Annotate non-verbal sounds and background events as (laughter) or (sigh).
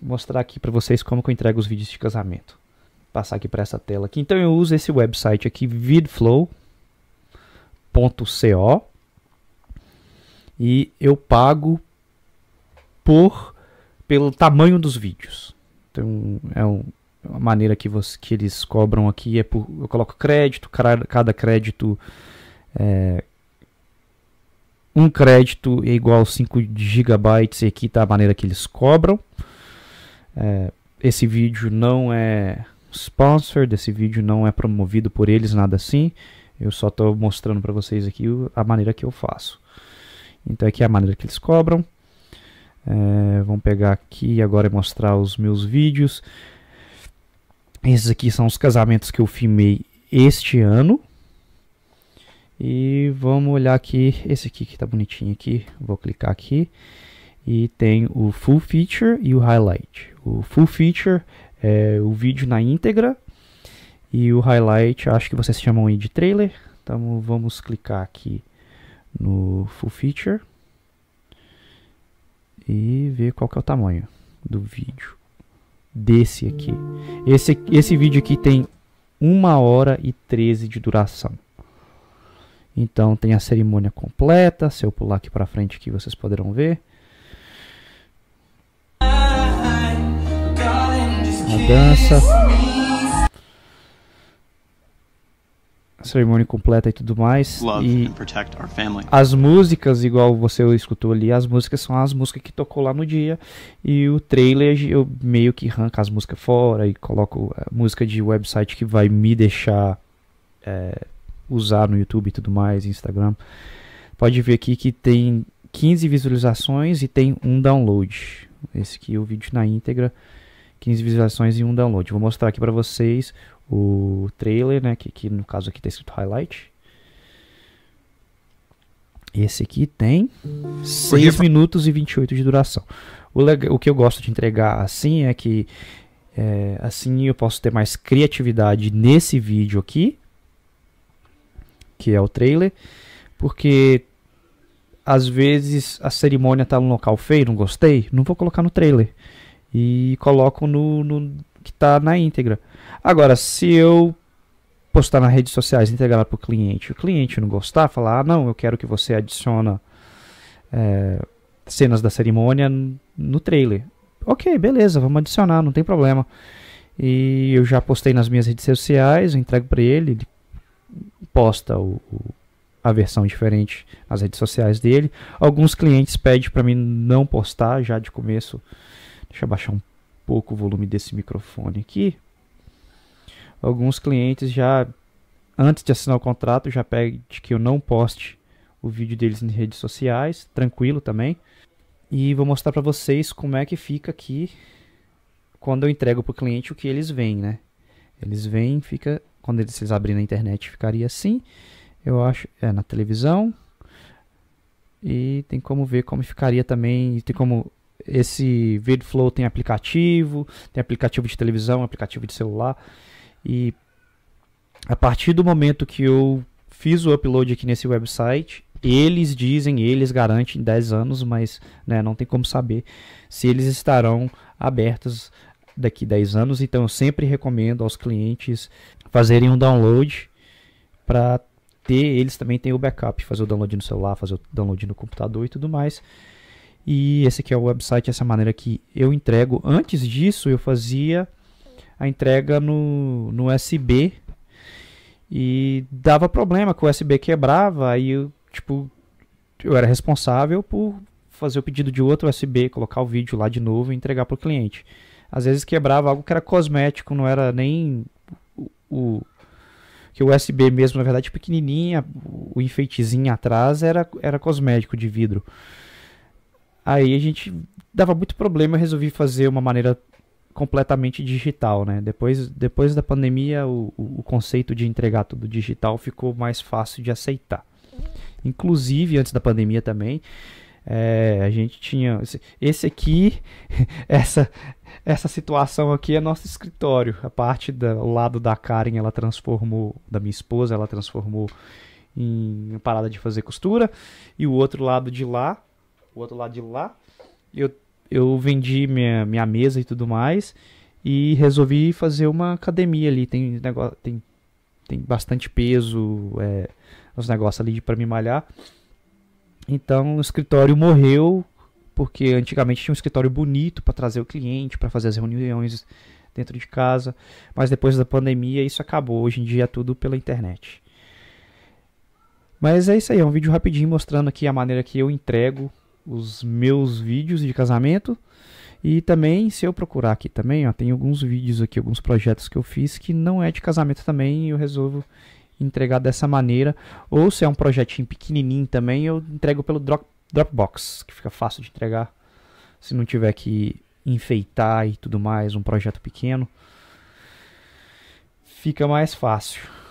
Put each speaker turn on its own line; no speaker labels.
mostrar aqui para vocês como que eu entrego os vídeos de casamento. Passar aqui para essa tela aqui. Então eu uso esse website aqui, vidflow.co e eu pago por pelo tamanho dos vídeos. Então é um, é maneira que, você, que eles cobram aqui é por eu coloco crédito cada crédito é, um crédito é igual a 5 GB e aqui tá a maneira que eles cobram é, esse vídeo não é sponsor, desse vídeo não é promovido por eles, nada assim. Eu só estou mostrando para vocês aqui a maneira que eu faço. Então aqui é a maneira que eles cobram. É, vamos pegar aqui agora e é mostrar os meus vídeos. Esses aqui são os casamentos que eu filmei este ano. E vamos olhar aqui, esse aqui que está bonitinho aqui, vou clicar aqui e tem o Full Feature e o Highlight. O Full Feature é o vídeo na íntegra e o Highlight acho que vocês chamam aí de trailer. Então vamos clicar aqui no Full Feature e ver qual que é o tamanho do vídeo desse aqui. Esse, esse vídeo aqui tem 1 hora e 13 de duração. Então tem a cerimônia completa, se eu pular aqui para frente que vocês poderão ver. a dança, cerimônia completa e tudo mais. E as músicas, igual você escutou ali, as músicas são as músicas que tocou lá no dia. E o trailer eu meio que arranco as músicas fora e coloco a música de website que vai me deixar é, usar no YouTube e tudo mais, Instagram. Pode ver aqui que tem 15 visualizações e tem um download. Esse aqui é o vídeo na íntegra. 15 visualizações e um download. Vou mostrar aqui para vocês o trailer, né, que, que no caso aqui está escrito highlight. Esse aqui tem 6 minutos e 28 de duração. O, o que eu gosto de entregar assim é que é, assim eu posso ter mais criatividade nesse vídeo aqui, que é o trailer, porque às vezes a cerimônia está num local feio, não gostei, não vou colocar no trailer e colocam no, no que está na íntegra. Agora, se eu postar nas redes sociais entregar para o cliente, o cliente não gostar, falar, ah, não, eu quero que você adiciona é, cenas da cerimônia no trailer. Ok, beleza, vamos adicionar, não tem problema. E eu já postei nas minhas redes sociais, eu entrego para ele, ele posta o, o, a versão diferente nas redes sociais dele. Alguns clientes pedem para mim não postar já de começo Deixa eu baixar um pouco o volume desse microfone aqui. Alguns clientes já, antes de assinar o contrato, já pedem que eu não poste o vídeo deles em redes sociais, tranquilo também. E vou mostrar para vocês como é que fica aqui quando eu entrego para o cliente o que eles veem, né? Eles veem, fica quando eles, eles abrirem na internet ficaria assim, eu acho, é na televisão. E tem como ver como ficaria também, tem como esse VidFlow tem aplicativo, tem aplicativo de televisão, aplicativo de celular. E a partir do momento que eu fiz o upload aqui nesse website, eles dizem, eles garantem 10 anos, mas né, não tem como saber se eles estarão abertos daqui 10 anos. Então eu sempre recomendo aos clientes fazerem um download para ter, eles também têm o backup, fazer o download no celular, fazer o download no computador e tudo mais. E esse aqui é o website, essa maneira que eu entrego. Antes disso, eu fazia a entrega no, no USB e dava problema que o USB quebrava, aí eu, tipo, eu era responsável por fazer o pedido de outro USB, colocar o vídeo lá de novo e entregar para o cliente. Às vezes quebrava algo que era cosmético, não era nem o, o que o USB mesmo, na verdade, pequenininha, o enfeitezinho atrás era era cosmético de vidro. Aí a gente dava muito problema, e resolvi fazer uma maneira completamente digital, né? Depois, depois da pandemia, o, o conceito de entregar tudo digital ficou mais fácil de aceitar. Inclusive, antes da pandemia também, é, a gente tinha esse aqui, (laughs) essa essa situação aqui é nosso escritório. A parte do lado da Karen, ela transformou da minha esposa, ela transformou em parada de fazer costura e o outro lado de lá o outro lado de lá. Eu, eu vendi minha, minha mesa e tudo mais e resolvi fazer uma academia ali. Tem negócio, tem, tem bastante peso, é, os negócios ali para me malhar. Então o escritório morreu porque antigamente tinha um escritório bonito para trazer o cliente, para fazer as reuniões dentro de casa, mas depois da pandemia isso acabou. Hoje em dia é tudo pela internet. Mas é isso aí, é um vídeo rapidinho mostrando aqui a maneira que eu entrego os meus vídeos de casamento. E também, se eu procurar aqui também, ó, tem alguns vídeos aqui, alguns projetos que eu fiz que não é de casamento também eu resolvo entregar dessa maneira. Ou se é um projetinho pequenininho também, eu entrego pelo drop, Dropbox, que fica fácil de entregar. Se não tiver que enfeitar e tudo mais, um projeto pequeno, fica mais fácil.